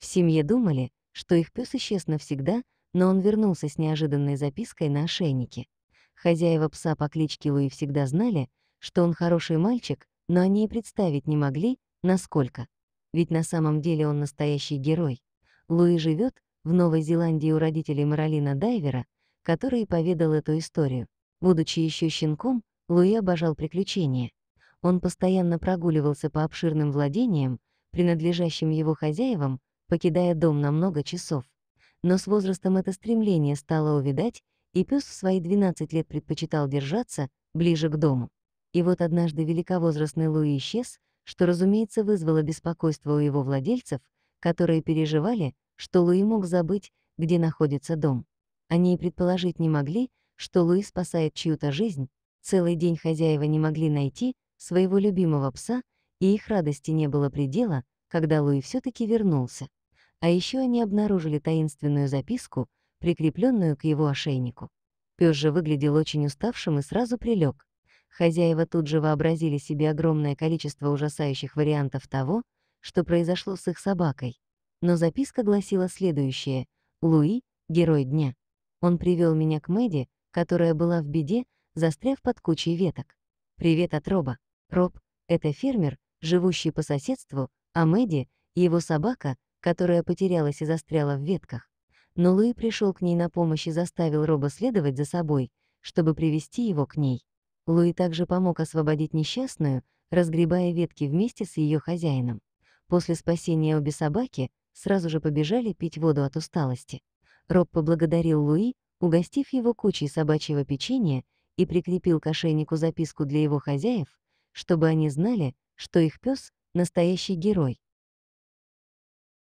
В семье думали, что их пес исчез навсегда, но он вернулся с неожиданной запиской на ошейнике. Хозяева пса по кличке Луи всегда знали, что он хороший мальчик, но они и представить не могли, насколько. Ведь на самом деле он настоящий герой. Луи живет в Новой Зеландии у родителей Маралина Дайвера — который поведал эту историю. Будучи еще щенком, Луи обожал приключения. Он постоянно прогуливался по обширным владениям, принадлежащим его хозяевам, покидая дом на много часов. Но с возрастом это стремление стало увидать, и пес в свои 12 лет предпочитал держаться ближе к дому. И вот однажды великовозрастный Луи исчез, что, разумеется, вызвало беспокойство у его владельцев, которые переживали, что Луи мог забыть, где находится дом. Они и предположить не могли, что Луи спасает чью-то жизнь. Целый день хозяева не могли найти своего любимого пса, и их радости не было предела, когда Луи все таки вернулся. А еще они обнаружили таинственную записку, прикрепленную к его ошейнику. Пёс же выглядел очень уставшим и сразу прилег. Хозяева тут же вообразили себе огромное количество ужасающих вариантов того, что произошло с их собакой. Но записка гласила следующее «Луи — герой дня». Он привел меня к Мэдди, которая была в беде, застряв под кучей веток. «Привет от Роба. Роб — это фермер, живущий по соседству, а Мэдди — его собака, которая потерялась и застряла в ветках. Но Луи пришел к ней на помощь и заставил Роба следовать за собой, чтобы привести его к ней. Луи также помог освободить несчастную, разгребая ветки вместе с ее хозяином. После спасения обе собаки сразу же побежали пить воду от усталости. Роб поблагодарил Луи, угостив его кучей собачьего печенья и прикрепил к ошейнику записку для его хозяев, чтобы они знали, что их пес настоящий герой,